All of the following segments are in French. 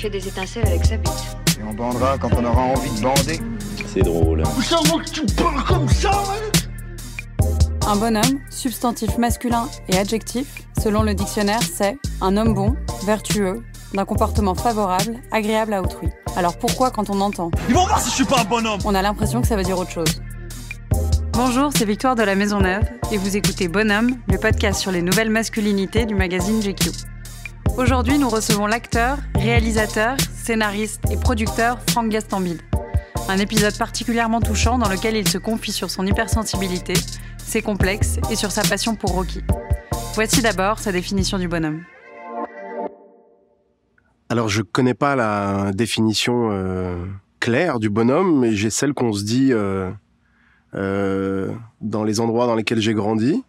fait des étincelles avec sa bite. Et on bandera quand on aura envie de bander. C'est drôle. que tu parles comme ça, Un bonhomme, substantif masculin et adjectif, selon le dictionnaire, c'est un homme bon, vertueux, d'un comportement favorable, agréable à autrui. Alors pourquoi quand on entend Ils vont voir si je suis pas un bonhomme On a l'impression que ça veut dire autre chose. Bonjour, c'est Victoire de la Maison Neuve et vous écoutez Bonhomme, le podcast sur les nouvelles masculinités du magazine GQ. Aujourd'hui, nous recevons l'acteur, réalisateur, scénariste et producteur Franck Gastambide. Un épisode particulièrement touchant dans lequel il se confie sur son hypersensibilité, ses complexes et sur sa passion pour Rocky. Voici d'abord sa définition du bonhomme. Alors je ne connais pas la définition euh, claire du bonhomme, mais j'ai celle qu'on se dit euh, euh, dans les endroits dans lesquels j'ai grandi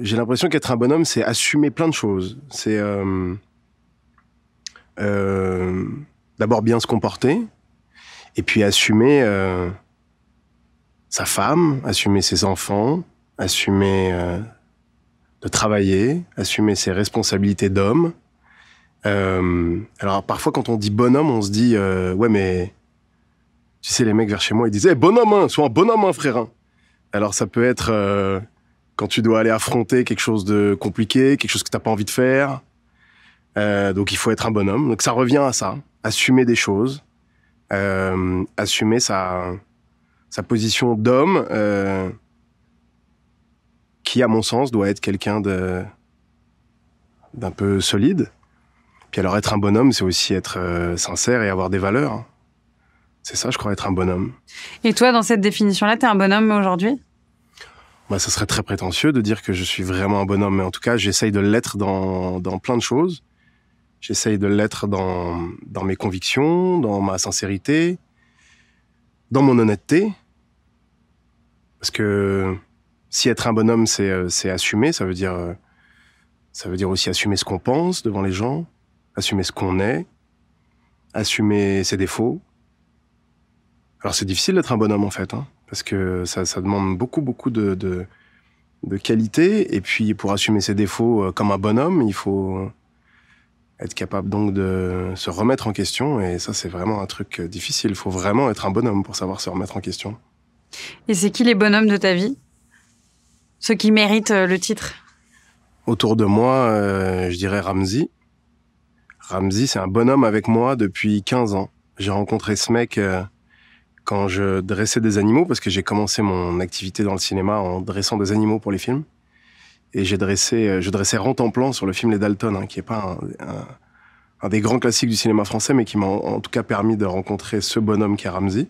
j'ai l'impression qu'être un bonhomme, c'est assumer plein de choses. C'est euh, euh, d'abord bien se comporter, et puis assumer euh, sa femme, assumer ses enfants, assumer de travailler, assumer ses responsabilités d'homme. alors parfois, quand on dit bonhomme, on se dit ouais mais tu sais les mecs vers chez moi ils disaient eh, bonhomme, sois un bonhomme hein, frère. Alors ça peut être quand tu dois aller affronter quelque chose de compliqué, quelque chose que tu n'as pas envie de faire. Euh, donc il faut être un bonhomme. Donc ça revient à ça, assumer des choses, euh, assumer sa sa position d'homme, euh, qui à mon sens doit être quelqu'un de d'un peu solide. Puis alors être un bonhomme, c'est aussi être sincère et avoir des valeurs. Hein. C'est ça, je crois, être un bonhomme. Et toi, dans cette définition-là, tu es un bonhomme aujourd'hui bah, ça serait très prétentieux de dire que je suis vraiment un bonhomme, mais en tout cas, j'essaye de l'être dans, dans plein de choses. J'essaye de l'être dans, dans mes convictions, dans ma sincérité, dans mon honnêteté. Parce que si être un bonhomme, c'est, euh, c'est assumer, ça veut dire, euh, ça veut dire aussi assumer ce qu'on pense devant les gens, assumer ce qu'on est, assumer ses défauts. Alors c'est difficile d'être un bonhomme en fait. Hein parce que ça, demande beaucoup, beaucoup de, de, qualité. Et puis, pour assumer ses défauts euh, comme un bonhomme, il faut être capable donc de se remettre en question. Et ça, c'est vraiment un truc euh, difficile. Il faut vraiment être un bonhomme pour savoir se remettre en question. Et c'est qui les bonhommes de ta vie Ceux qui méritent euh, le titre Autour de moi, je dirais Ramzi. Ramzi, c'est un bonhomme avec moi depuis 15 ans. J'ai rencontré ce mec quand je dressais des animaux, parce que j'ai commencé mon activité dans le cinéma en dressant des animaux pour les films. Et j'ai dressé, euh, je dressais plan sur le film Les Dalton, hein, qui est pas un, des grands classiques du cinéma français, mais qui m'a en, tout cas permis de rencontrer ce bonhomme qui est Ramsey.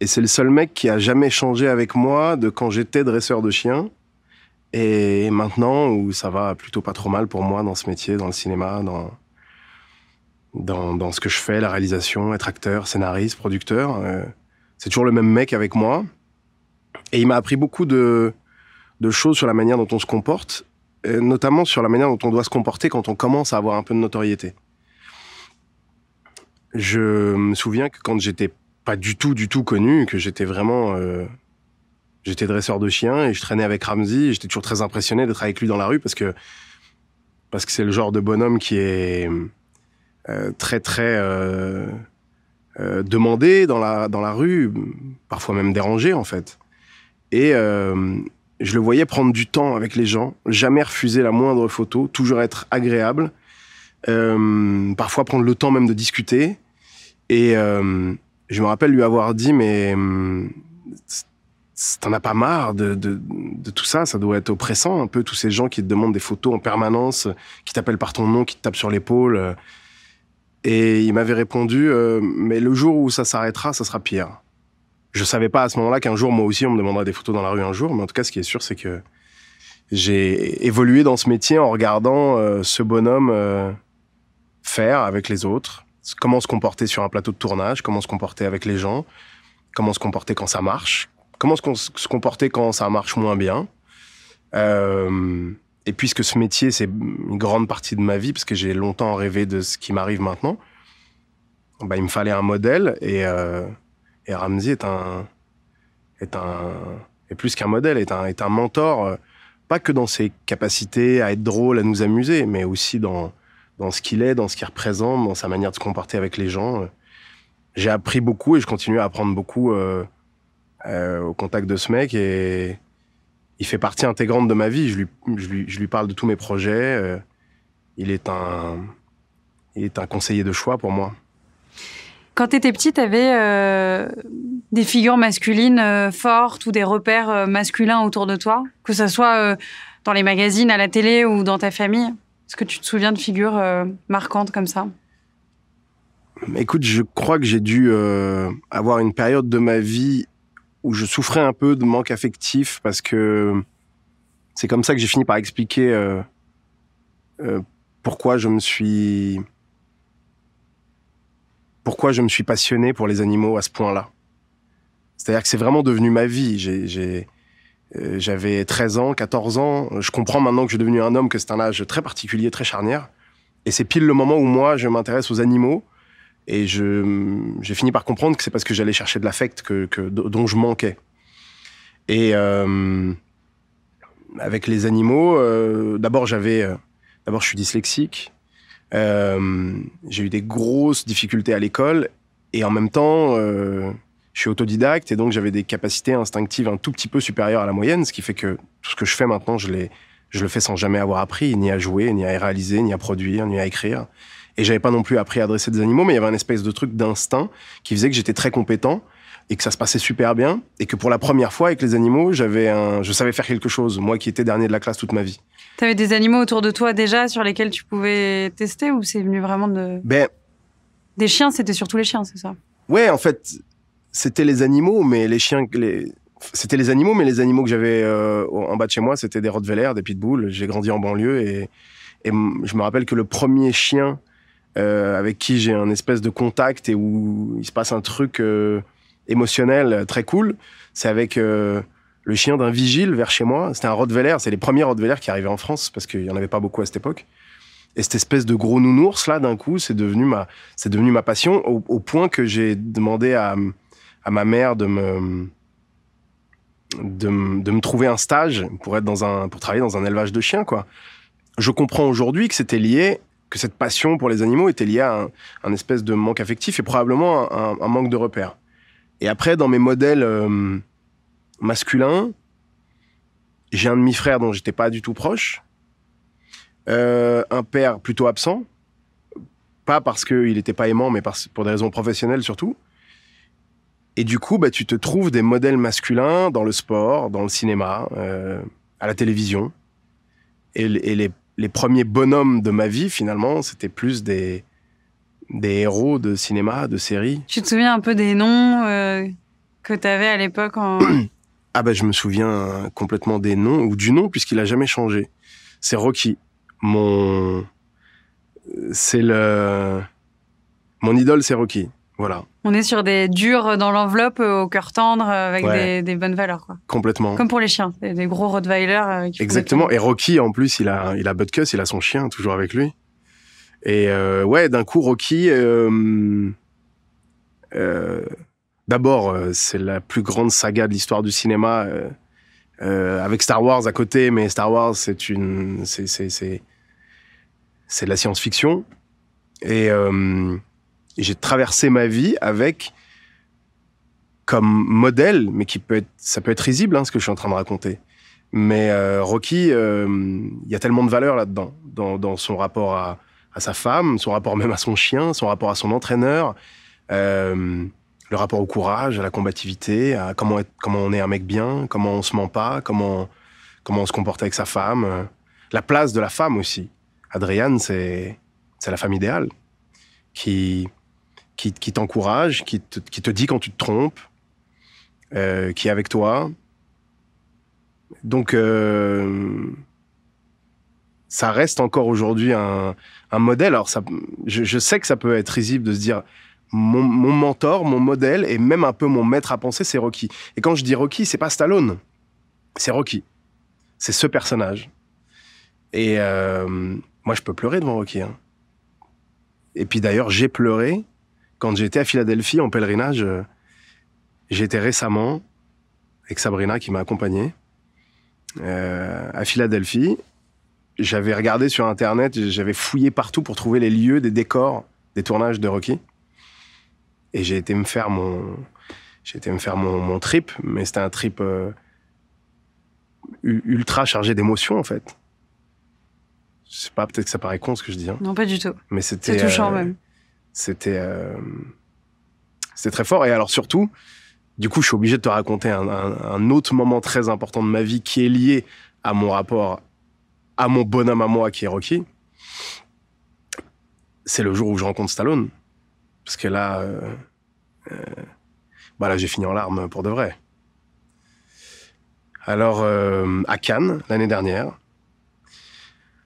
Et c'est le seul mec qui a jamais changé avec moi de quand j'étais dresseur de chiens et maintenant où ça va plutôt pas trop mal pour moi dans ce métier, dans le cinéma, dans, dans, dans, ce que je fais, la réalisation, être acteur, scénariste, producteur. Euh, c'est toujours le même mec avec moi. Et il m'a appris beaucoup de, de, choses sur la manière dont on se comporte, notamment sur la manière dont on doit se comporter quand on commence à avoir un peu de notoriété. Je me souviens que quand j'étais pas du tout, du tout connu, que j'étais vraiment... Euh, j'étais dresseur de chiens et je traînais avec Ramsey. J'étais toujours très impressionné d'être avec lui dans la rue parce que parce que c'est le genre de bonhomme qui est euh, très très euh, euh, demandé dans la dans la rue, parfois même dérangé en fait. Et je le voyais prendre du temps avec les gens, jamais refuser la moindre photo, toujours être agréable, parfois prendre le temps même de discuter. Et je me rappelle lui avoir dit, mais t'en as pas marre de, de, tout ça, ça doit être oppressant un peu, tous ces gens qui te demandent des photos en permanence, qui t'appellent par ton nom, qui te tapent sur l'épaule. Et il m'avait répondu, euh, mais le jour où ça s'arrêtera, ça sera pire. Je savais pas à ce moment-là qu'un jour, moi aussi, on me demandera des photos dans la rue un jour, mais en tout cas, ce qui est sûr, c'est que j'ai évolué dans ce métier en regardant euh, ce bonhomme euh, faire avec les autres, comment se comporter sur un plateau de tournage, comment se comporter avec les gens, comment se comporter quand ça marche, comment se, se comporter quand ça marche moins bien. Euh, et puisque ce métier, c'est une grande partie de ma vie, parce que j'ai longtemps rêvé de ce qui m'arrive maintenant, bah, il me fallait un modèle. Et, euh, et Ramsey est un, est un. est plus qu'un modèle, est un, est un mentor, euh, pas que dans ses capacités à être drôle, à nous amuser, mais aussi dans, dans ce qu'il est, dans ce qu'il représente, dans sa manière de se comporter avec les gens. J'ai appris beaucoup et je continue à apprendre beaucoup euh, euh, au contact de ce mec. Et il fait partie intégrante de ma vie. Je lui, je lui, parle de tous mes projets. Euh, il, est un, est un conseiller de choix pour moi. Quand tu étais petit, tu avais euh, des figures masculines euh, fortes ou des repères masculins autour de toi, que ce soit dans les magazines, à la télé ou dans ta famille. Est-ce que tu te souviens de figures marquantes comme ça Écoute, je crois que j'ai dû avoir une période de ma vie où je souffrais un peu de manque affectif parce que c'est comme ça que j'ai fini par expliquer euh, euh, pourquoi je me suis pourquoi je me suis passionné pour les animaux à ce point-là. C'est-à-dire que c'est vraiment devenu ma vie. J'ai, euh, j'avais 13 ans, 14 ans. Je comprends maintenant que je suis devenu un homme que c'est un âge très particulier, très charnière. Et c'est pile le moment où moi, je m'intéresse aux animaux et j'ai fini par comprendre que c'est parce que j'allais chercher de l'affect que, dont je manquais. Et euh, avec les animaux, euh, d'abord j'avais, euh, d'abord je suis dyslexique. j'ai eu des grosses difficultés à l'école et en même temps, je suis autodidacte et donc j'avais des capacités instinctives un tout petit peu supérieures à la moyenne, ce qui fait que tout ce que je fais maintenant, je le fais sans jamais avoir appris, ni à jouer, ni à réaliser, ni à produire, ni à écrire. Et j'avais pas non plus appris à dresser des animaux, mais il y avait un espèce de truc d'instinct qui faisait que j'étais très compétent et que ça se passait super bien et que pour la première fois avec les animaux, j'avais un, je savais faire quelque chose, moi qui étais dernier de la classe toute ma vie. Tu avais des animaux autour de toi déjà sur lesquels tu pouvais tester ou c'est venu vraiment de ben, des chiens, c'était surtout les chiens, c'est ça Ouais, en fait, c'était les animaux, mais les chiens, les... c'était les animaux, mais les animaux que j'avais euh, en bas de chez moi, c'était des rottweilers, des pitbulls. J'ai grandi en banlieue et, et je me rappelle que le premier chien euh, avec qui j'ai un espèce de contact et où il se passe un truc euh, émotionnel euh, très cool. C'est avec le chien d'un vigile vers chez moi. C'était un Rottweiler. C'est les premiers Rottweiler qui arrivaient en France parce qu'il n'y en avait pas beaucoup à cette époque. Et cette espèce de gros nounours là, d'un coup, c'est devenu ma, c'est devenu ma passion au, point que j'ai demandé à, à ma mère de me, de me, de, me trouver un stage pour être dans un, pour travailler dans un élevage de chiens, quoi. Je comprends aujourd'hui que c'était lié que cette passion pour les animaux était liée à un, espèce de manque affectif et probablement un, manque de repères. Et après, dans mes modèles euh, masculins, j'ai un demi-frère dont j'étais pas du tout proche, euh, un père plutôt absent, pas parce qu'il n'était pas aimant, mais pour des raisons professionnelles surtout. Et du coup, bah, tu te trouves des modèles masculins dans le sport, dans le cinéma, euh, à la télévision. Et, et les les premiers bonhommes de ma vie, finalement, c'était plus des, des héros de cinéma, de séries. Tu te souviens un peu des noms euh, que tu avais à l'époque en... Ah bah je me souviens euh, complètement des noms, ou du nom, puisqu'il a jamais changé. C'est Rocky. Mon... Euh, c'est le... Mon idole, c'est Rocky. On est sur des durs dans l'enveloppe, euh, au cœur tendre, euh, avec des, bonnes valeurs. Complètement. Comme pour les chiens, des, gros Rottweiler. Euh, Exactement. Et Rocky, en plus, il a, il a il a son chien toujours avec lui. Et ouais, d'un coup, Rocky. D'abord, c'est la plus grande saga de l'histoire du cinéma, avec Star Wars à côté, mais Star Wars, c'est une, c'est, c'est, de la science-fiction. Et j'ai traversé ma vie avec comme modèle, mais qui peut être, ça peut être risible, hein, ce que je suis en train de raconter. Mais euh, Rocky, euh, il y a tellement de valeur là-dedans, dans, son rapport à, sa femme, son rapport même à son chien, son rapport à son entraîneur, euh, le rapport au courage, à la combativité, à comment, être, comment on est un mec bien, comment on se ment pas, comment, comment on se comporte avec sa femme, la place de la femme aussi. Adriane, c'est la femme idéale qui qui, t'encourage, qui te, dit quand tu te trompes, euh, qui est avec toi. Donc, euh, ça reste encore aujourd'hui un, modèle. Alors, ça, je, sais que ça peut être risible de se dire mon, mentor, mon modèle et même un peu mon maître à penser, c'est Rocky. Et quand je dis Rocky, c'est pas Stallone, c'est Rocky. C'est ce personnage. Et euh, moi, je peux pleurer devant Rocky. Hein. Et puis d'ailleurs, j'ai pleuré quand j'étais à Philadelphie en pèlerinage, euh, j'étais récemment avec Sabrina qui m'a accompagné euh, à Philadelphie. J'avais regardé sur Internet, j'avais fouillé partout pour trouver les lieux, des décors, des tournages de Rocky. Et j'ai été me faire mon, j'ai été me faire mon, trip, mais c'était un trip euh, ultra chargé d'émotions en fait. Je sais pas, peut-être que ça paraît con ce que je dis. Hein. Non, pas du tout. Mais c'était. C'est touchant même. C'était euh, très fort. Et alors surtout, du coup, je suis obligé de te raconter un, autre moment très important de ma vie qui est lié à mon rapport à mon bonhomme à moi qui est Rocky. C'est le jour où je rencontre Stallone. Parce que là, euh, euh, bah j'ai fini en larmes pour de vrai. Alors, euh, à Cannes, l'année dernière,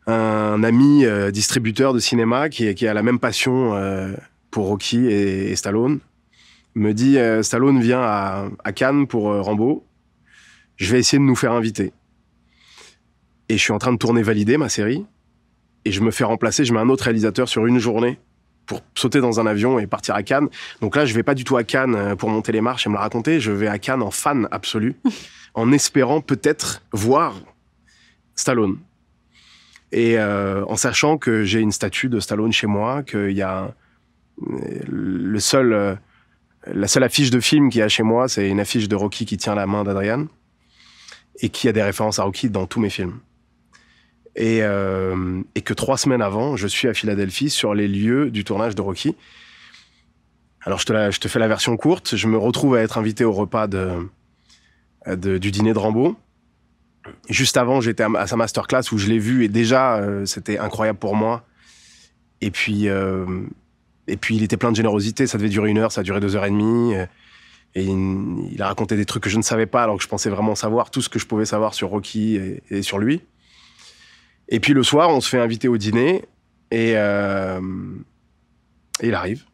un ami euh, distributeur de cinéma qui, qui, a la même passion euh, pour Rocky et, Stallone me dit euh, Stallone vient à, à Cannes pour Rambo, je vais essayer de nous faire inviter. Et je suis en train de tourner valider ma série et je me fais remplacer, je mets un autre réalisateur sur une journée pour sauter dans un avion et partir à Cannes. Donc là, je vais pas du tout à Cannes pour monter les marches et me la raconter, je vais à Cannes en fan absolu, en espérant peut-être voir Stallone. Et euh, en sachant que j'ai une statue de Stallone chez moi, qu'il y a euh, le seul, euh, la seule affiche de film qu'il y a chez moi, c'est une affiche de Rocky qui tient la main d'Adrian et qui a des références à Rocky dans tous mes films. Et, euh, et, que trois semaines avant, je suis à Philadelphie sur les lieux du tournage de Rocky. Alors je te, la, je te fais la version courte, je me retrouve à être invité au repas de, de, du dîner de Rambo, juste avant, j'étais à, sa masterclass où je l'ai vu et déjà, euh, c'était incroyable pour moi. Et puis, euh, et puis, il était plein de générosité. Ça devait durer une heure, ça a duré deux heures et demie. Euh, et il, a raconté des trucs que je ne savais pas, alors que je pensais vraiment savoir tout ce que je pouvais savoir sur Rocky et, sur lui. Et puis le soir, on se fait inviter au dîner et, il arrive.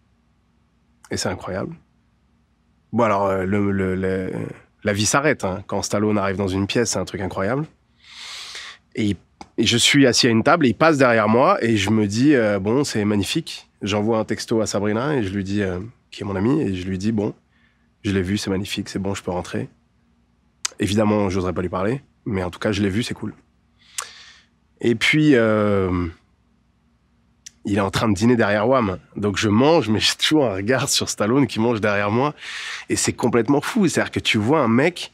Et c'est incroyable. Bon, alors, le la vie s'arrête. Hein. Quand Stallone arrive dans une pièce, c'est un truc incroyable. Et, je suis assis à une table et il passe derrière moi et je me dis, euh, bon, c'est magnifique. J'envoie un texto à Sabrina et je lui dis, euh, qui est mon ami, et je lui dis, bon, je l'ai vu, c'est magnifique, c'est bon, je peux rentrer. Évidemment, j'oserais pas lui parler, mais en tout cas, je l'ai vu, c'est cool. Et puis, euh, il est en train de dîner derrière Wam. Donc je mange, mais j'ai toujours un regard sur Stallone qui mange derrière moi. Et c'est complètement fou. C'est-à-dire que tu vois un mec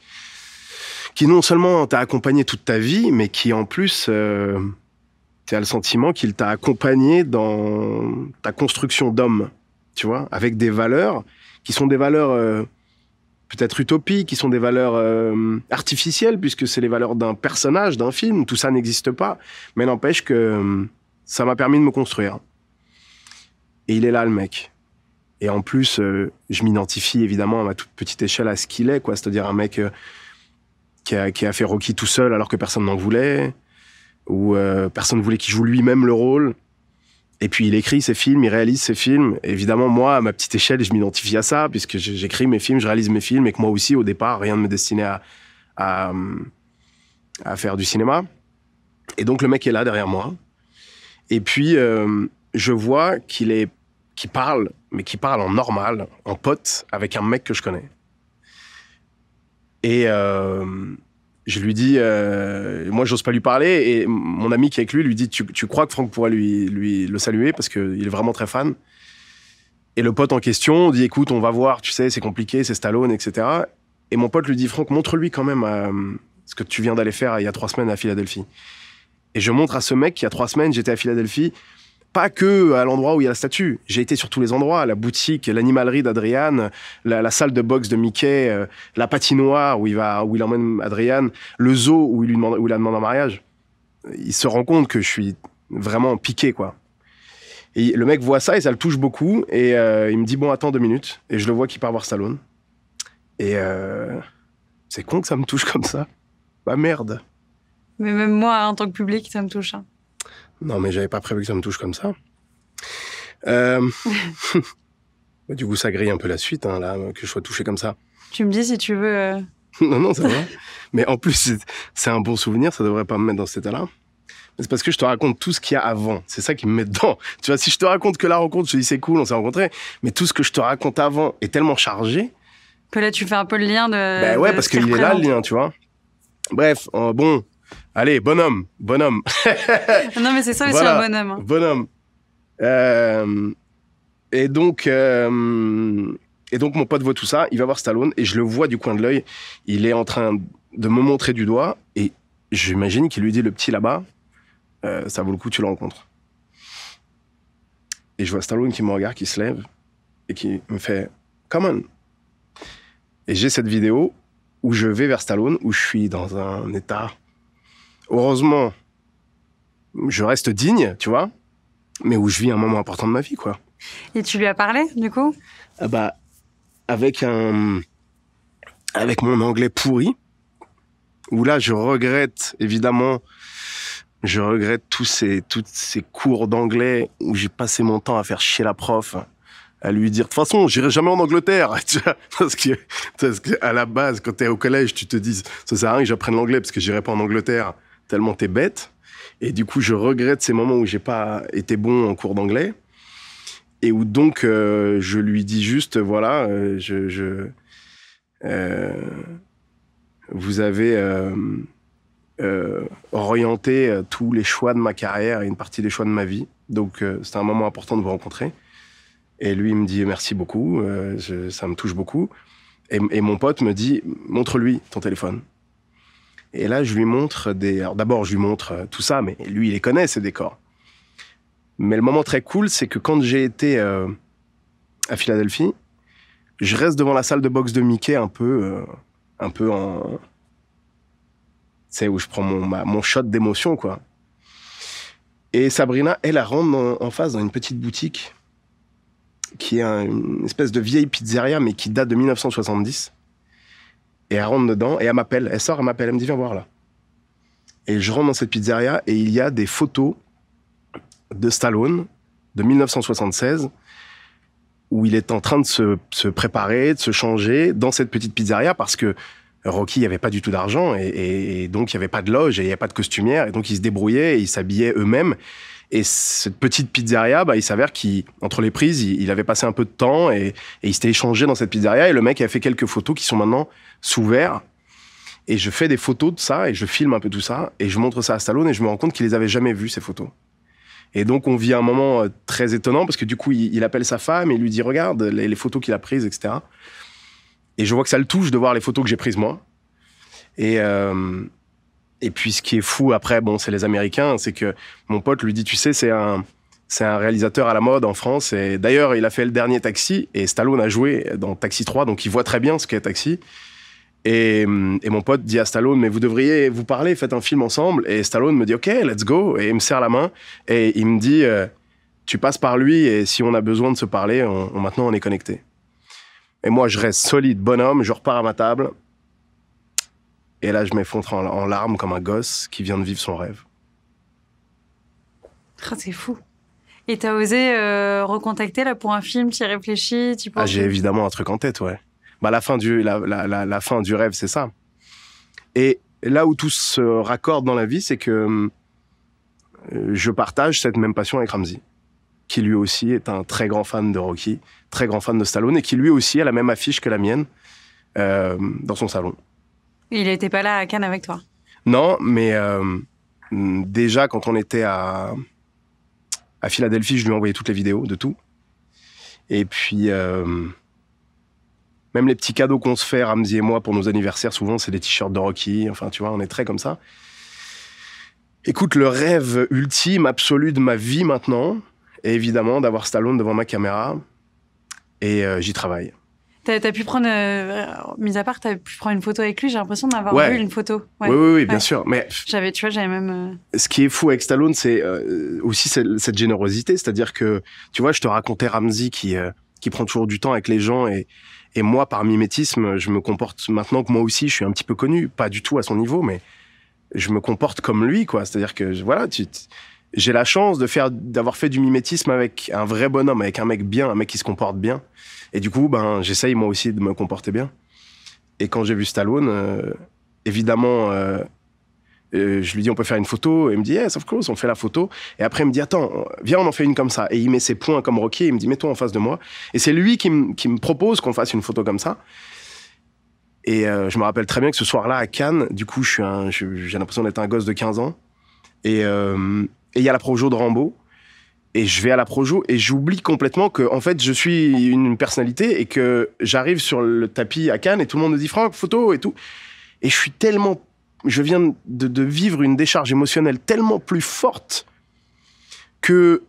qui non seulement t'a accompagné toute ta vie, mais qui en plus, euh, tu as le sentiment qu'il t'a accompagné dans ta construction d'homme, tu vois, avec des valeurs qui sont des valeurs euh, peut-être utopiques, qui sont des valeurs euh, artificielles, puisque c'est les valeurs d'un personnage, d'un film. Tout ça n'existe pas. Mais n'empêche que ça m'a permis de me construire. Et il est là, le mec. Et en plus, euh, je m'identifie évidemment à ma toute petite échelle à ce qu'il est, quoi. C'est-à-dire un mec euh, qui, a, qui, a, fait Rocky tout seul alors que personne n'en voulait, ou euh, personne ne voulait qu'il joue lui-même le rôle. Et puis il écrit ses films, il réalise ses films. évidemment, moi, à ma petite échelle, je m'identifie à ça, puisque j'écris mes films, je réalise mes films, et que moi aussi, au départ, rien ne me destinait à, à faire du cinéma. Et donc le mec est là derrière moi, et puis, euh, je vois qu'il est, parle, mais qu'il parle en normal, en pote, avec un mec que je connais. Et euh, je lui dis, Moi, euh, moi, j'ose pas lui parler. Et mon ami qui est avec lui lui dit, tu, crois que Franck pourrait lui, lui le saluer parce qu'il est vraiment très fan. Et le pote en question dit, écoute, on va voir, tu sais, c'est compliqué, c'est Stallone, etc. Et mon pote lui dit, Franck, montre-lui quand même ce que tu viens d'aller faire il y a trois semaines à Philadelphie. Et je montre à ce mec qu'il y a trois semaines, j'étais à Philadelphie, pas que à l'endroit où il y a la statue. J'ai été sur tous les endroits, la boutique, l'animalerie d'Adriane, la, salle de boxe de Mickey, euh, la patinoire où il va, où il emmène Adriane, le zoo où il lui demande, où la demande en mariage. Il se rend compte que je suis vraiment piqué, quoi. Et le mec voit ça et ça le touche beaucoup et euh, il me dit bon attends deux minutes et je le vois qui part voir Stallone et euh, c'est con que ça me touche comme ça. Bah merde. Mais même moi, en tant que public, ça me touche. Hein. Non, mais j'avais pas prévu que ça me touche comme ça. Euh, du coup, ça grille un peu la suite, hein, là, que je sois touché comme ça. Tu me dis si tu veux. Euh, non, non, ça va. mais en plus, c'est un bon souvenir, ça devrait pas me mettre dans cet état-là. C'est parce que je te raconte tout ce qu'il y a avant. C'est ça qui me met dedans. Tu vois, si je te raconte que la rencontre, je te dis c'est cool, on s'est rencontrés. Mais tout ce que je te raconte avant est tellement chargé. Que là, tu fais un peu le lien de. Ben ouais, parce qu'il est là, le lien, tu vois. Bref, euh, bon, Allez, bonhomme, bonhomme. non, mais c'est ça, c'est un bonhomme. Hein. Bonhomme. Euh, et donc, euh, et donc mon pote voit tout ça, il va voir Stallone et je le vois du coin de l'œil. Il est en train de me montrer du doigt et j'imagine qu'il lui dit le petit là-bas, euh, ça vaut le coup, tu le rencontres. Et je vois Stallone qui me regarde, qui se lève et qui me fait Come on. Et j'ai cette vidéo où je vais vers Stallone, où je suis dans un état heureusement, je reste digne, tu vois, mais où je vis un moment important de ma vie, quoi. Et tu lui as parlé, du coup ah Bah, avec un, avec mon anglais pourri, où là, je regrette évidemment, je regrette tous ces, ces cours d'anglais où j'ai passé mon temps à faire chier la prof, à lui dire de toute façon j'irai jamais en Angleterre parce que à la base quand tu es au collège tu te dis ça sert à rien que j'apprenne l'anglais parce que j'irai pas en Angleterre tellement t'es bête. Et du coup, je regrette ces moments où j'ai pas été bon en cours d'anglais. Et où donc, euh, je lui dis juste, voilà, euh, je, euh, vous avez orienté tous les choix de ma carrière et une partie des choix de ma vie. Donc, c'était un moment important de vous rencontrer. Et lui, il me dit merci beaucoup, ça me touche beaucoup. et mon pote me dit, montre-lui ton téléphone. Et là, je lui montre des. Alors d'abord, je lui montre euh, tout ça, mais lui, il les connaît, ces décors. Mais le moment très cool, c'est que quand j'ai été euh, à Philadelphie, je reste devant la salle de boxe de Mickey un peu, euh, un peu en. C'est où je prends mon, mon shot d'émotion, quoi. Et Sabrina, elle, la rentre en, face dans une petite boutique qui est une espèce de vieille pizzeria, mais qui date de 1970. Et elle rentre dedans et elle m'appelle. Elle sort, elle m'appelle. Elle me dit, viens voir là. Et je rentre dans cette pizzeria et il y a des photos de Stallone de 1976 où il est en train de se, préparer, de se changer dans cette petite pizzeria parce que Rocky, n'avait pas du tout d'argent et, et, donc il n'y avait pas de loge et il n'y avait pas de costumière et donc ils se débrouillaient et ils s'habillaient eux-mêmes. Et cette petite pizzeria, bah, il s'avère qu'entre les prises, il, avait passé un peu de temps et, il s'était échangé dans cette pizzeria. Et le mec a fait quelques photos qui sont maintenant sous verre. Et je fais des photos de ça et je filme un peu tout ça et je montre ça à Stallone et je me rends compte qu'il les avait jamais vues, ces photos. Et donc, on vit un moment euh, très étonnant parce que du coup, il, appelle sa femme et lui dit Regarde les, photos qu'il a prises, etc. Et je vois que ça le touche de voir les photos que j'ai prises moi. Et, euh, et puis ce qui est fou après, bon, c'est les Américains, c'est que mon pote lui dit, tu sais, c'est un, c'est un réalisateur à la mode en France. Et d'ailleurs, il a fait le dernier Taxi et Stallone a joué dans Taxi 3, donc il voit très bien ce qu'est Taxi. Et, mon pote dit à Stallone, mais vous devriez vous parler, faites un film ensemble. Et Stallone me dit, OK, let's go. Et il me serre la main et il me dit, euh, tu passes par lui et si on a besoin de se parler, maintenant on est connecté. Et moi, je reste solide, bonhomme, je repars à ma table et là, je m'effondre en, larmes comme un gosse qui vient de vivre son rêve. Ah, c'est fou. Et t'as osé euh, recontacter là pour un film, t'y réfléchis, tu ah, penses j'ai évidemment un truc en tête, ouais. Bah la fin du la, fin du rêve, c'est ça. Et là où tout se raccorde dans la vie, c'est que hum, je partage cette même passion avec Ramsey, qui lui aussi est un très grand fan de Rocky, très grand fan de Stallone, et qui lui aussi a la même affiche que la mienne euh, dans son salon. Il n'était pas là à Cannes avec toi Non, mais euh, déjà, quand on était à, Philadelphie, je lui ai envoyé toutes les vidéos de tout. Et puis, euh, même les petits cadeaux qu'on se fait, Ramsey et moi, pour nos anniversaires, souvent, c'est des t-shirts de Rocky. Enfin, tu vois, on est très comme ça. Écoute, le rêve ultime, absolu de ma vie maintenant, est évidemment d'avoir Stallone devant ma caméra. Et euh, j'y travaille. T'as as pu prendre, euh, mis à part, t'as pu prendre une photo avec lui. J'ai l'impression d'avoir vu une photo. Oui, oui, oui, bien sûr. Mais j'avais, tu vois, j'avais même. Euh, ce qui est fou avec Stallone, c'est euh, aussi cette, générosité, c'est-à-dire que, tu vois, je te racontais Ramsey qui qui prend toujours du temps avec les gens et et moi, par mimétisme, je me comporte maintenant que moi aussi, je suis un petit peu connu, pas du tout à son niveau, mais je me comporte comme lui, quoi. C'est-à-dire que, voilà, j'ai la chance de faire d'avoir fait du mimétisme avec un vrai bonhomme, avec un mec bien, un mec qui se comporte bien. Et du coup, ben, j'essaye moi aussi de me comporter bien. Et quand j'ai vu Stallone, euh, évidemment, euh, euh, je lui dis on peut faire une photo. Et il me dit yes, of course, on fait la photo. Et après, il me dit attends, viens, on en fait une comme ça. Et il met ses points comme Rocky. Et il me dit mets-toi en face de moi. Et c'est lui qui, qui me propose qu'on fasse une photo comme ça. Et je me rappelle très bien que ce soir-là à Cannes, du coup, j'ai l'impression d'être un gosse de 15 ans. Et il y a la pro-jo de Rambo et je vais à la Projo et j'oublie complètement que en fait je suis une personnalité et que j'arrive sur le tapis à Cannes et tout le monde me dit Franck photo et tout et je suis tellement je viens de, vivre une décharge émotionnelle tellement plus forte que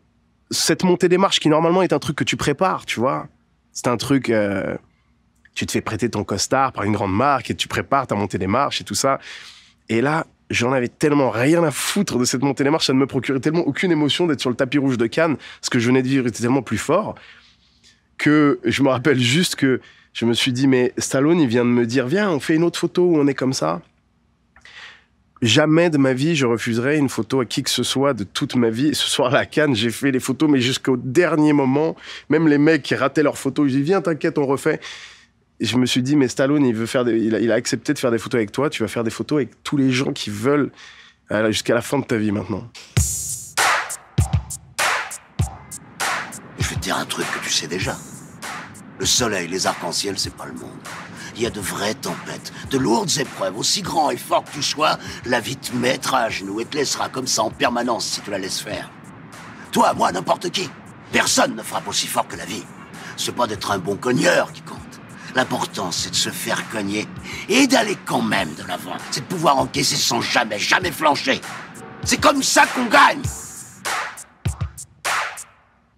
cette montée des marches qui normalement est un truc que tu prépares tu vois c'est un truc euh, tu te fais prêter ton costard par une grande marque et tu prépares ta montée des marches et tout ça et là j'en avais tellement rien à foutre de cette montée des marches, ça ne me procurait tellement aucune émotion d'être sur le tapis rouge de Cannes. Ce que je venais de vivre était tellement plus fort que je me rappelle juste que je me suis dit, mais Stallone, il vient de me dire, viens, on fait une autre photo où on est comme ça. Jamais de ma vie, je refuserai une photo à qui que ce soit de toute ma vie. ce soir à à Cannes, j'ai fait les photos, mais jusqu'au dernier moment, même les mecs qui rataient leurs photos, je dis, viens, t'inquiète, on refait je me suis dit, mais Stallone, il veut faire, il, a, accepté de faire des photos avec toi. Tu vas faire des photos avec tous les gens qui veulent euh, jusqu'à la fin de ta vie maintenant. Je vais te dire un truc que tu sais déjà. Le soleil, les arcs-en-ciel, c'est pas le monde. Il y a de vraies tempêtes, de lourdes épreuves. Aussi grand et fort que tu sois, la vie te mettra à genoux et te laissera comme ça en permanence si tu la laisses faire. Toi, moi, n'importe qui. Personne ne frappe aussi fort que la vie. C'est pas d'être un bon cogneur qui L'important, c'est de se faire cogner et d'aller quand même de l'avant. C'est de pouvoir encaisser sans jamais, jamais flancher. C'est comme ça qu'on gagne.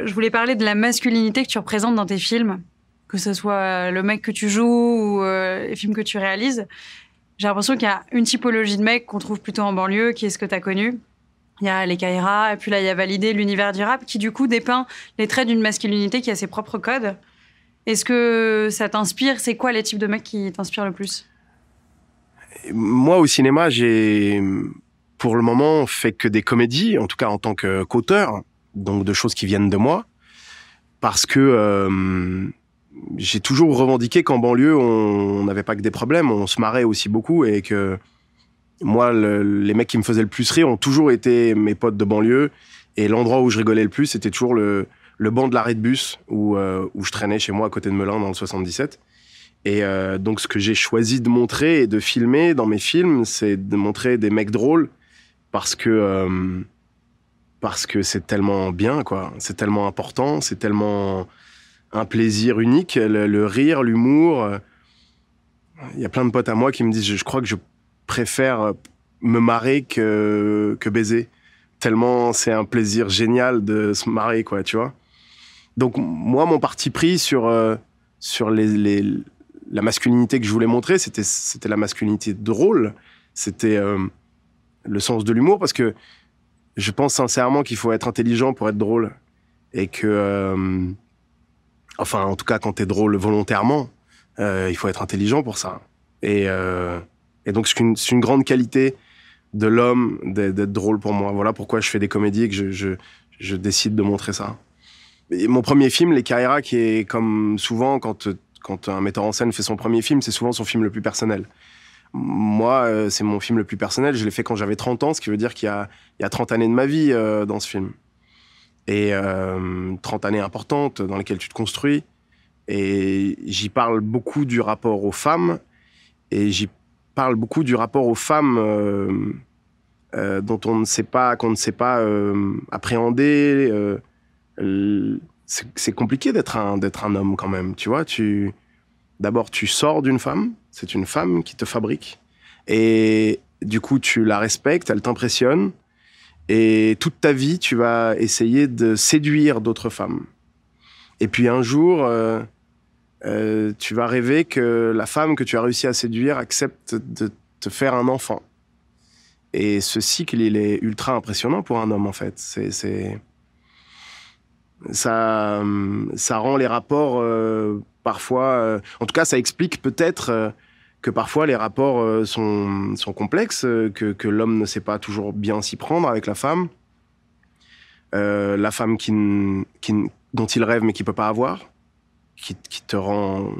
Je voulais parler de la masculinité que tu représentes dans tes films, que ce soit euh, le mec que tu joues ou euh, les films que tu réalises. J'ai l'impression qu'il y a une typologie de mec qu'on trouve plutôt en banlieue, qui est ce que tu as connu. Il y a les Kaira, et puis là, il y a Validé, l'univers du rap, qui du coup dépeint les traits d'une masculinité qui a ses propres codes. Est-ce que ça t'inspire C'est quoi les types de mecs qui t'inspirent le plus Moi, au cinéma, j'ai pour le moment fait que des comédies, en tout cas en tant qu'auteur, donc de choses qui viennent de moi, parce que euh, j'ai toujours revendiqué qu'en banlieue, on n'avait pas que des problèmes, on se marrait aussi beaucoup et que moi, les mecs qui me faisaient le plus rire ont toujours été mes potes de banlieue et l'endroit où je rigolais le plus, c'était toujours le, le banc de l'arrêt de bus où, euh, où, je traînais chez moi à côté de Melun dans le 77. Et euh, donc, ce que j'ai choisi de montrer et de filmer dans mes films, c'est de montrer des mecs drôles parce que euh, parce que c'est tellement bien, quoi. C'est tellement important, c'est tellement un plaisir unique, le, rire, l'humour. Il y a plein de potes à moi qui me disent, je crois que je préfère me marrer que, que baiser. Tellement c'est un plaisir génial de se marrer, quoi, tu vois. Donc, moi, mon parti pris sur, euh, sur la masculinité que je voulais montrer, c'était, la masculinité drôle. C'était euh, le sens de l'humour, parce que je pense sincèrement qu'il faut être intelligent pour être drôle. Et que. Euh, enfin, en tout cas, quand tu es drôle volontairement, il faut être intelligent pour ça. Et, et donc, c'est une, une grande qualité de l'homme d'être drôle pour moi. Voilà pourquoi je fais des comédies et que je, je décide de montrer ça mon premier film, Les Carrera, qui est comme souvent quand, quand un metteur en scène fait son premier film, c'est souvent son film le plus personnel. Moi, euh, c'est mon film le plus personnel. Je l'ai fait quand j'avais 30 ans, ce qui veut dire qu'il y, a, 30 années de ma vie euh, dans ce film. Et 30 euh, années importantes dans lesquelles tu te construis. Et j'y parle beaucoup du rapport aux femmes. Et j'y parle beaucoup du rapport aux femmes. dont on ne sait pas, qu'on ne sait pas appréhender, euh, c'est compliqué d'être un, un homme quand même, tu vois. Tu, D'abord, tu sors d'une femme, c'est une femme qui te fabrique. Et du coup, tu la respectes, elle t'impressionne. Et toute ta vie, tu vas essayer de séduire d'autres femmes. Et puis un jour, euh, euh, tu vas rêver que la femme que tu as réussi à séduire accepte de te faire un enfant. Et ce cycle, il est ultra impressionnant pour un homme, en fait. C'est ça, ça rend les rapports euh, parfois. Euh, en tout cas, ça explique peut-être euh, que parfois les rapports sont, complexes, que, l'homme ne sait pas toujours bien s'y prendre avec la femme, la femme qui, dont il rêve mais qui peut pas avoir, qui, te rend,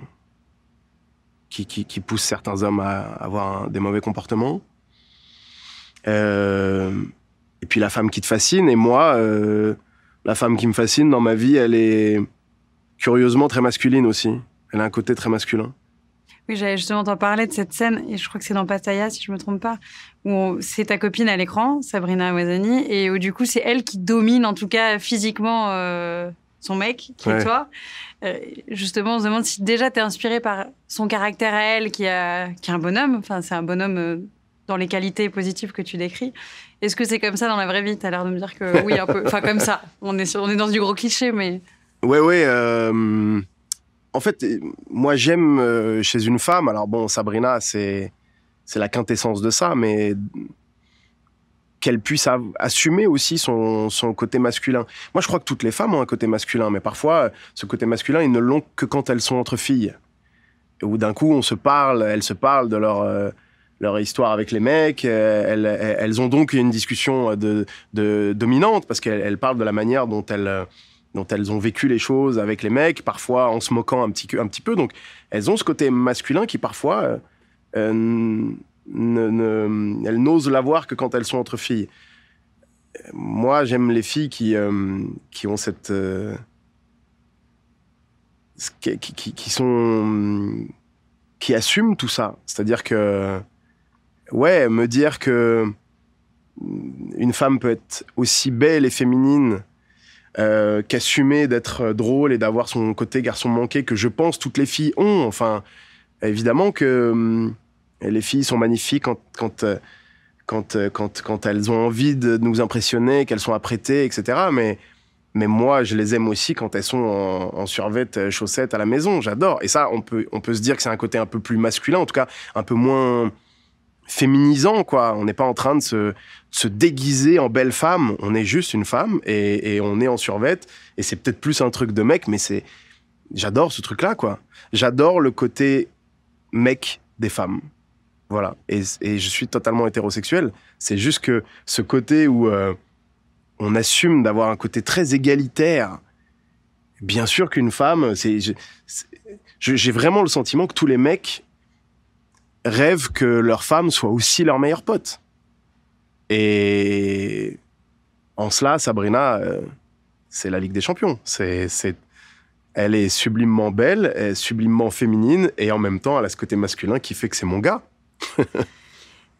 qui, pousse certains hommes à avoir des mauvais comportements, et puis la femme qui te fascine et moi la femme qui me fascine dans ma vie, elle est curieusement très masculine aussi. Elle a un côté très masculin. Oui, j'avais justement t'en parler de cette scène, et je crois que c'est dans Pattaya, si je ne me trompe pas, où c'est ta copine à l'écran, Sabrina Wazani, et où du coup c'est elle qui domine, en tout cas physiquement, euh, son mec, qui est toi. Euh, justement, on se demande si déjà tu es inspiré par son caractère à elle, qui, a, est un bonhomme, enfin c'est un bonhomme euh, dans les qualités positives que tu décris, est-ce que c'est comme ça dans la vraie vie T'as l'air de me dire que oui, un peu. Enfin, comme ça. On est, on est dans du gros cliché, mais. Ouais, ouais. Euh, en fait, moi, j'aime euh, chez une femme. Alors, bon, Sabrina, c'est, c'est la quintessence de ça, mais qu'elle puisse assumer aussi son, son, côté masculin. Moi, je crois que toutes les femmes ont un côté masculin, mais parfois, ce côté masculin, ils ne l'ont que quand elles sont entre filles. Ou d'un coup, on se parle, elles se parlent de leur, euh, leur histoire avec les mecs. Euh, elles, elles ont donc une discussion de, de dominante parce qu'elles parlent de la manière dont elles dont elles ont vécu les choses avec les mecs, parfois en se moquant un petit, un petit peu. Donc, elles ont ce côté masculin qui, parfois, euh, euh, elles n'osent l'avoir que quand elles sont entre filles. Moi, j'aime les filles qui, qui ont cette... qui, qui, qui, sont... qui assument tout ça. C'est-à-dire que ouais, me dire que une femme peut être aussi belle et féminine euh, qu'assumer d'être drôle et d'avoir son côté garçon manqué que je pense toutes les filles ont. Enfin, évidemment que hum, les filles sont magnifiques euh, euh, quand elles ont envie de nous impressionner, qu'elles sont apprêtées, etc. Mais mais moi, je les aime aussi quand elles sont en, en survette, chaussettes à la maison. J'adore. Et ça, on peut on peut se dire que c'est un côté un peu plus masculin, en tout cas un peu moins féminisant, quoi. On n'est pas en train de se, déguiser en belle femme. On est juste une femme et, on est en survette. Et c'est peut-être plus un truc de mec, mais c'est. J'adore ce truc-là, quoi. J'adore le côté mec des femmes. Voilà. Et, je suis totalement hétérosexuel. C'est juste que ce côté où euh, on assume d'avoir un côté très égalitaire. Bien sûr qu'une femme, c'est. J'ai vraiment le sentiment que tous les mecs rêvent que leur femme soit aussi leur meilleure pote. Et en cela, Sabrina, euh, c'est la Ligue des Champions. C'est, elle est sublimement belle, sublimement féminine, et en même temps, elle a ce côté masculin qui fait que c'est mon gars.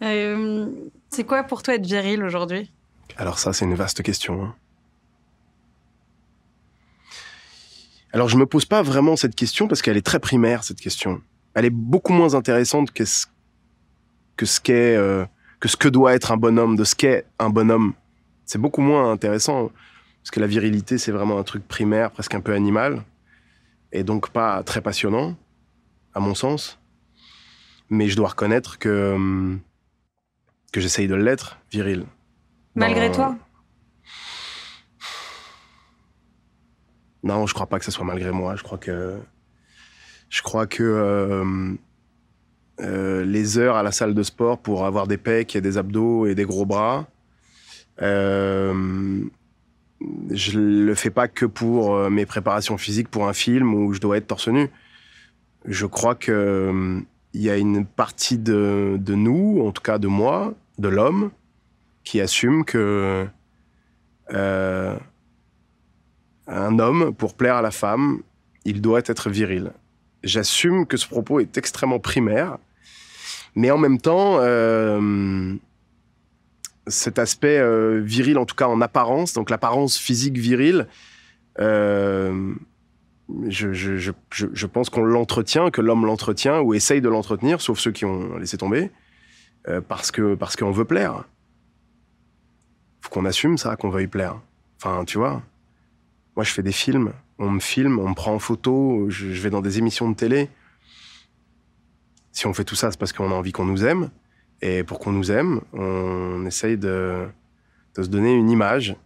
Euh, c'est quoi pour toi être viril aujourd'hui Alors ça, c'est une vaste question. Hein. Alors je ne me pose pas vraiment cette question parce qu'elle est très primaire cette question elle est beaucoup moins intéressante que ce que ce qu'est euh, que ce doit être un bonhomme, de ce qu'est un bonhomme. C'est beaucoup moins intéressant parce que la virilité c'est vraiment un truc primaire, presque un peu animal, et donc pas très passionnant, à mon sens. Mais je dois reconnaître que que j'essaye de l'être viril. Malgré toi. Non, je crois pas que ce soit malgré moi. Je crois que je crois que euh, euh, les heures à la salle de sport pour avoir des pecs et des abdos et des gros bras, euh, je le fais pas que pour euh, mes préparations physiques pour un film où je dois être torse nu. Je crois que il y a une partie de, de, nous, en tout cas de moi, de l'homme, qui assume que un homme, pour plaire à la femme, il doit être viril j'assume que ce propos est extrêmement primaire, mais en même temps, euh, cet aspect euh, viril, en tout cas en apparence, donc l'apparence physique virile, euh, je, je, pense qu'on l'entretient, que l'homme l'entretient ou essaye de l'entretenir, sauf ceux qui ont laissé tomber, parce que parce qu'on veut plaire. Faut qu'on assume ça, qu'on veuille plaire. Enfin, tu vois, moi je fais des films, on me filme, on me prend en photo, je, vais dans des émissions de télé. Si on fait tout ça, c'est parce qu'on a envie qu'on nous aime. Et pour qu'on nous aime, on essaye de, se donner une image.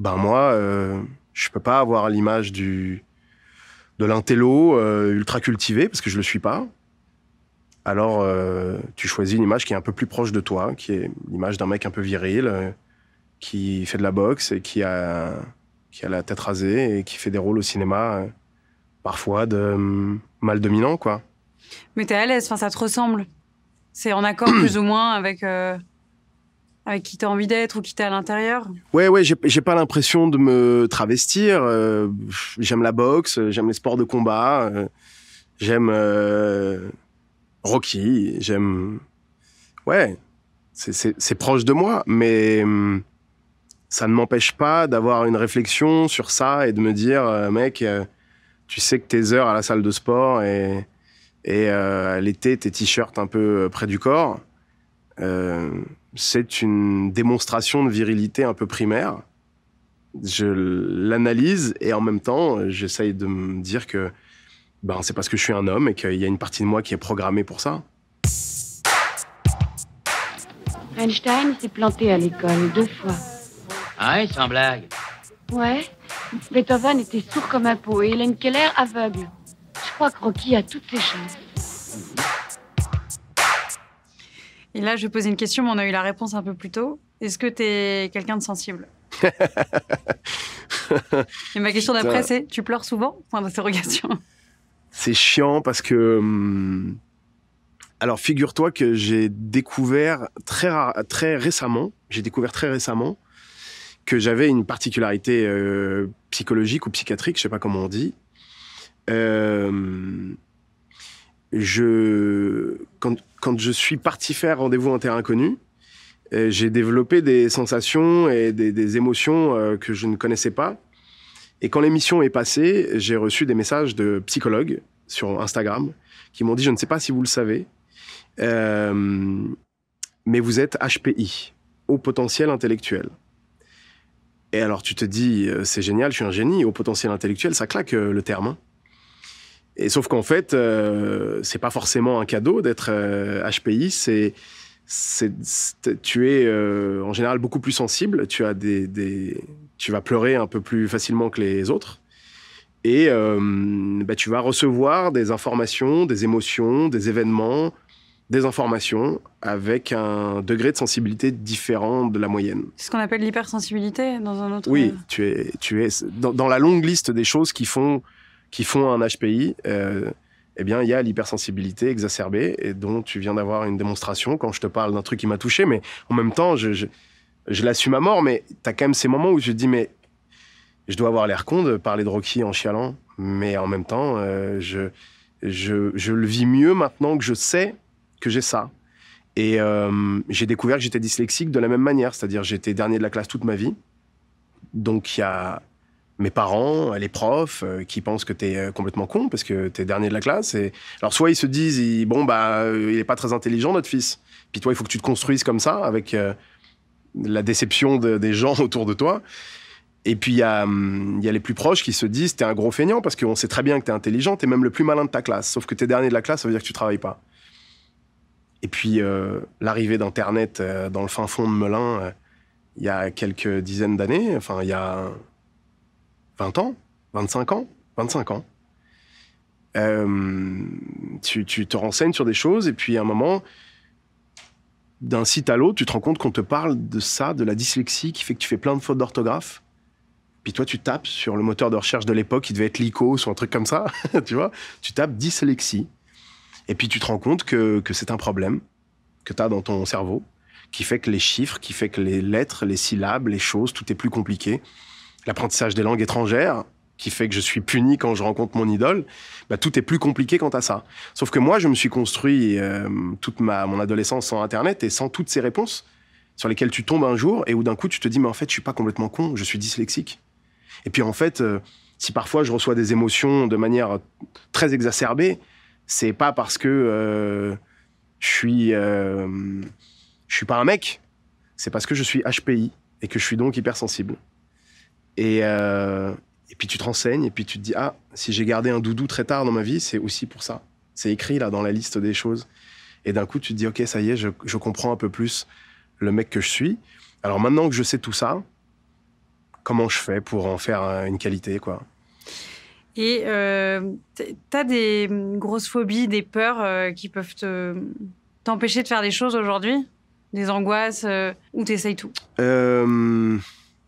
Ben moi, euh, je peux pas avoir l'image du de l'intello euh, ultra cultivé parce que je le suis pas. Alors euh, tu choisis une image qui est un peu plus proche de toi, qui est l'image d'un mec un peu viril qui fait de la boxe et qui a qui a la tête rasée et qui fait des rôles au cinéma, euh, parfois de hum, mal dominant, quoi. Mais t'es à l'aise, enfin, ça te ressemble. C'est en accord plus ou moins avec, euh, avec qui t'as envie d'être ou qui t'es à l'intérieur. Ouais, ouais, j'ai pas l'impression de me travestir. Euh, j'aime la boxe, j'aime les sports de combat, j'aime Rocky, j'aime. Ouais, c'est proche de moi, mais. Hum, ça ne m'empêche pas d'avoir une réflexion sur ça et de me dire, euh, mec, euh, tu sais que tes heures à la salle de sport et, et euh, l'été, tes t-shirts un peu près du corps, c'est une démonstration de virilité un peu primaire. Je l'analyse et en même temps, j'essaye de me dire que ben, c'est parce que je suis un homme et qu'il y a une partie de moi qui est programmée pour ça. Einstein s'est planté à l'école deux fois c'est hein, sans blague. Ouais. Beethoven était sourd comme un pot et Hélène Keller aveugle. Je crois que Rocky a toutes ses chances. Et là, je vais poser une question, mais on a eu la réponse un peu plus tôt. Est-ce que tu es quelqu'un de sensible Et ma question d'après, c'est tu pleures souvent Point d'interrogation. C'est chiant parce que. Hmm, alors, figure-toi que j'ai découvert très, très récemment, j'ai découvert très récemment que j'avais une particularité euh, psychologique ou psychiatrique, je sais pas comment on dit. Euh, je, quand, je suis parti faire rendez-vous en terre euh, j'ai développé des sensations et des, émotions que je ne connaissais pas. Et quand l'émission est passée, j'ai reçu des messages de psychologues sur Instagram qui m'ont dit, je ne sais pas si vous le savez, mais vous êtes HPI, haut potentiel intellectuel. Et alors tu te dis, euh, c'est génial, je suis un génie, au potentiel intellectuel, ça claque euh, le terme. Hein. Et sauf qu'en fait, euh, c'est pas forcément un cadeau d'être HPI, c'est tu es en général beaucoup plus sensible, tu as tu vas pleurer un peu plus facilement que les autres et bah, tu vas recevoir des informations, des émotions, des événements des informations avec un degré de sensibilité différent de la moyenne. C'est ce qu'on appelle l'hypersensibilité dans un autre. Oui, tu es, tu es dans, la longue liste des choses qui font, qui font un HPI. Euh, eh bien, il y a l'hypersensibilité exacerbée et dont tu viens d'avoir une démonstration quand je te parle d'un truc qui m'a touché, mais en même temps, je, je, l'assume à mort, mais tu as quand même ces moments où je te dis, mais je dois avoir l'air con de parler de Rocky en chialant, mais en même temps, euh, je, je, je le vis mieux maintenant que je sais que j'ai ça. Et euh, j'ai découvert que j'étais dyslexique de la même manière, c'est-à-dire j'étais dernier de la classe toute ma vie. Donc il y a mes parents, euh, les profs, euh, qui pensent que t'es es complètement con parce que t'es dernier de la classe. Et... Alors soit ils se disent, bon bah il n'est pas très intelligent notre fils. Puis toi il faut que tu te construises comme ça avec la déception des gens autour de toi. Et puis hum, il y, a, les plus proches qui se disent t'es un gros feignant parce qu'on sait très bien que t'es intelligent, t'es même le plus malin de ta classe. Sauf que t'es dernier de la classe, ça veut dire que tu travailles pas. Et puis, euh, l'arrivée d'Internet euh, dans le fin fond de Melun, euh, il y a quelques dizaines d'années, enfin, il y a 20 ans, 25 ans, 25 ans. tu, tu, te renseignes sur des choses et puis à un moment, d'un site à l'autre, tu te rends compte qu'on te parle de ça, de la dyslexie qui fait que tu fais plein de fautes d'orthographe. Puis toi, tu tapes sur le moteur de recherche de l'époque, qui devait être Lycos ou un truc comme ça, tu vois, tu tapes dyslexie. Et puis tu te rends compte que, que c'est un problème que tu as dans ton cerveau, qui fait que les chiffres, qui fait que les lettres, les syllabes, les choses, tout est plus compliqué. L'apprentissage des langues étrangères, qui fait que je suis puni quand je rencontre mon idole, bah, tout est plus compliqué quant à ça. Sauf que moi, je me suis construit euh, toute ma, mon adolescence sans Internet et sans toutes ces réponses sur lesquelles tu tombes un jour et où d'un coup tu te dis, mais en fait, je suis pas complètement con, je suis dyslexique. Et puis en fait, euh, si parfois je reçois des émotions de manière très exacerbée, c'est pas parce que euh, je suis euh, je suis pas un mec. C'est parce que je suis HPI et que je suis donc hypersensible. Et, euh, et puis tu te renseignes et puis tu te dis ah si j'ai gardé un doudou très tard dans ma vie c'est aussi pour ça. C'est écrit là dans la liste des choses. Et d'un coup tu te dis ok ça y est je, je comprends un peu plus le mec que je suis. Alors maintenant que je sais tout ça, comment je fais pour en faire euh, une qualité quoi et euh, tu as des grosses phobies, des peurs euh, qui peuvent t'empêcher de faire des choses aujourd'hui Des angoisses euh, où tu essayes tout euh,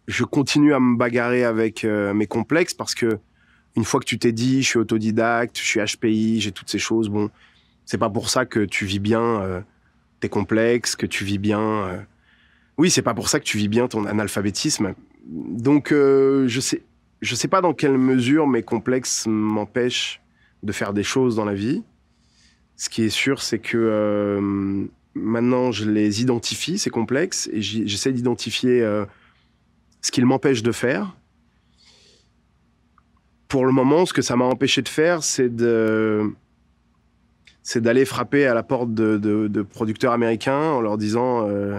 Je continue à me bagarrer avec mes complexes parce que une fois que tu t'es dit, je suis autodidacte, je suis HPI, j'ai toutes ces choses, bon, c'est pas pour ça que tu vis bien tes complexes, que tu vis bien. Oui, c'est pas pour ça que tu vis bien ton analphabétisme. Donc, je sais, je ne sais pas dans quelle mesure mes complexes m'empêchent de faire des choses dans la vie. Ce qui est sûr, c'est que euh, maintenant, je les identifie, ces complexes, et j'essaie d'identifier euh, ce qu'ils m'empêchent de faire. Pour le moment, ce que ça m'a empêché de faire, c'est de c'est d'aller frapper à la porte de, producteurs américains en leur disant euh,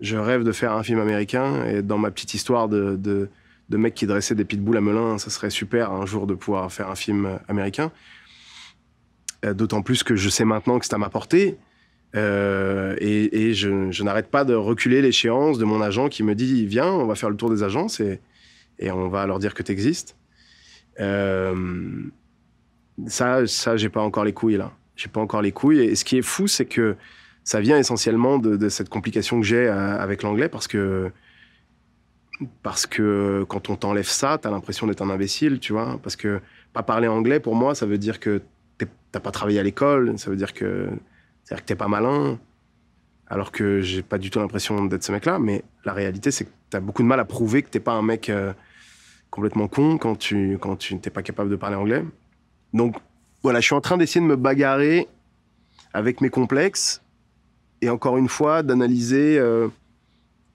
je rêve de faire un film américain et dans ma petite histoire de de mecs qui dressaient des pitbulls à Melun, ça serait super un jour de pouvoir faire un film américain. Euh, d'autant plus que je sais maintenant que c'est à ma portée. Euh, et, je, n'arrête pas de reculer l'échéance de mon agent qui me dit Viens, on va faire le tour des agences et, on va leur dire que tu existes. Euh, ça, ça j'ai pas encore les couilles là. J'ai pas encore les couilles. Et ce qui est fou, c'est que ça vient essentiellement de, de cette complication que j'ai avec l'anglais parce que parce que quand on t'enlève ça, t'as l'impression d'être un imbécile, tu vois. Parce que pas parler anglais, pour moi, ça veut dire que t'as pas travaillé à l'école, ça veut dire que cest t'es pas malin. Alors que j'ai pas du tout l'impression d'être ce mec-là, mais la réalité, c'est que t'as beaucoup de mal à prouver que t'es pas un mec euh, complètement con quand tu quand tu t'es pas capable de parler anglais. Donc voilà, je suis en train d'essayer de me bagarrer avec mes complexes et encore une fois d'analyser. Euh,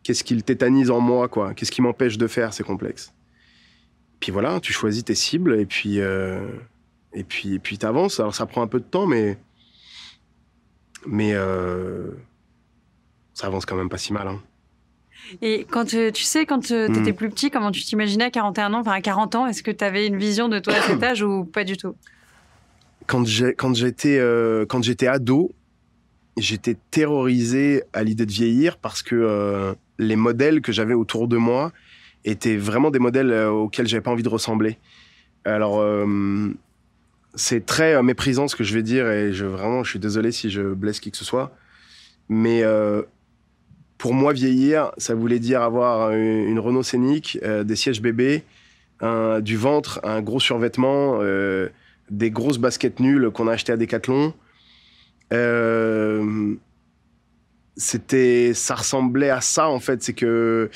Qu'est-ce qui le tétanise en moi, quoi Qu'est-ce qui m'empêche de faire ces complexes Puis voilà, tu choisis tes cibles et puis euh, et puis et puis t'avances. Alors ça prend un peu de temps, mais mais euh, ça avance quand même pas si mal. Hein. Et quand euh, tu, sais, quand tu étais hmm. plus petit, comment tu t'imaginais à 41 ans, enfin à 40 ans, est-ce que tu avais une vision de toi à cet âge ou pas du tout Quand j'étais quand j'étais ado, j'étais terrorisé à l'idée de vieillir parce que euh, les modèles que j'avais autour de moi étaient vraiment des modèles euh, auxquels j'avais pas envie de ressembler. Alors, euh, c'est très méprisant ce que je vais dire et je, vraiment, je suis désolé si je blesse qui que ce soit. Mais pour moi, vieillir, ça voulait dire avoir une, Renault Scénic, des sièges bébés, un, du ventre, un gros survêtement, des grosses baskets nulles qu'on a achetées à Decathlon c'était, ça ressemblait à ça en fait. C'est que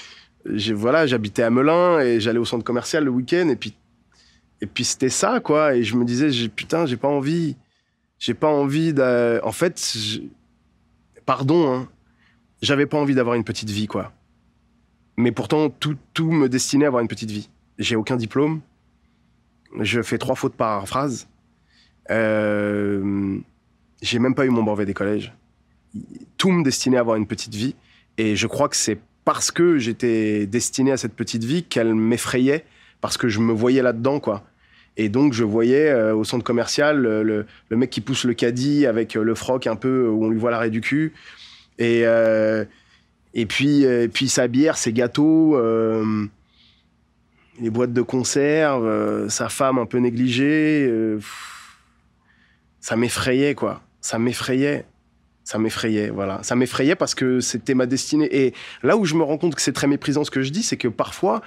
voilà, j'habitais à Melun et j'allais au centre commercial le week-end et puis et puis c'était ça quoi. Et je me disais putain, j'ai pas envie, j'ai pas envie de. En fait, pardon, hein. j'avais pas envie d'avoir une petite vie quoi. Mais pourtant tout tout me destinait à avoir une petite vie. J'ai aucun diplôme, je fais trois fautes par phrase. Euh, j'ai même pas eu mon brevet des collèges tout me destinait à avoir une petite vie. Et je crois que c'est parce que j'étais destiné à cette petite vie qu'elle m'effrayait, parce que je me voyais là-dedans, quoi. Et donc, je voyais euh, au centre commercial le, mec qui pousse le caddie avec euh, le froc un peu euh, où on lui voit l'arrêt du cul. Et, et, puis, puis, sa bière, ses gâteaux, les boîtes de conserve, sa femme un peu négligée. ça m'effrayait, quoi. Ça m'effrayait ça m'effrayait, voilà. Ça m'effrayait parce que c'était ma destinée. Et là où je me rends compte que c'est très méprisant ce que je dis, c'est que parfois,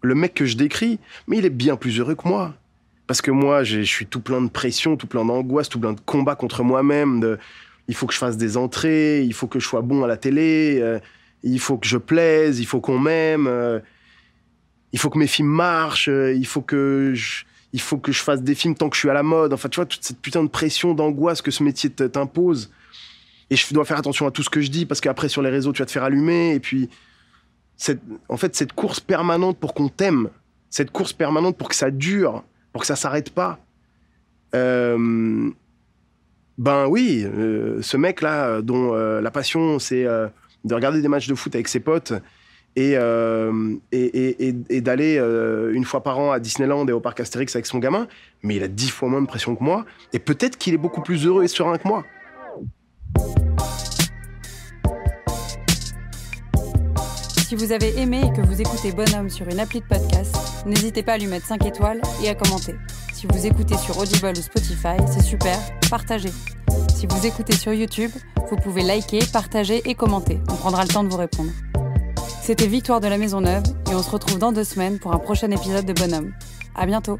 le mec que je décris, mais il est bien plus heureux que moi. Parce que moi, je suis tout plein de pression, tout plein d'angoisse, tout plein de combats contre moi-même. De... Il faut que je fasse des entrées, il faut que je sois bon à la télé, euh, il faut que je plaise, il faut qu'on m'aime, euh, il faut que mes films marchent, euh, il faut que je il faut que je fasse des films tant que je suis à la mode. Enfin, tu vois, toute cette putain de pression, d'angoisse que ce métier t'impose et je dois faire attention à tout ce que je dis parce qu'après sur les réseaux tu vas te faire allumer et puis en fait cette course permanente pour qu'on t'aime, cette course permanente pour que ça dure, pour que ça s'arrête pas. Euh, ben oui, euh, ce mec là dont euh, la passion c'est de regarder des matchs de foot avec ses potes et, et, et, d'aller une fois par an à Disneyland et au parc Astérix avec son gamin, mais il a dix fois moins de pression que moi, et peut-être qu'il est beaucoup plus heureux et serein que moi. Si vous avez aimé et que vous écoutez Bonhomme sur une appli de podcast, n'hésitez pas à lui mettre 5 étoiles et à commenter. Si vous écoutez sur Audible ou Spotify, c'est super, partagez. Si vous écoutez sur YouTube, vous pouvez liker, partager et commenter. On prendra le temps de vous répondre. C'était Victoire de la Maison Neuve et on se retrouve dans deux semaines pour un prochain épisode de Bonhomme. À bientôt!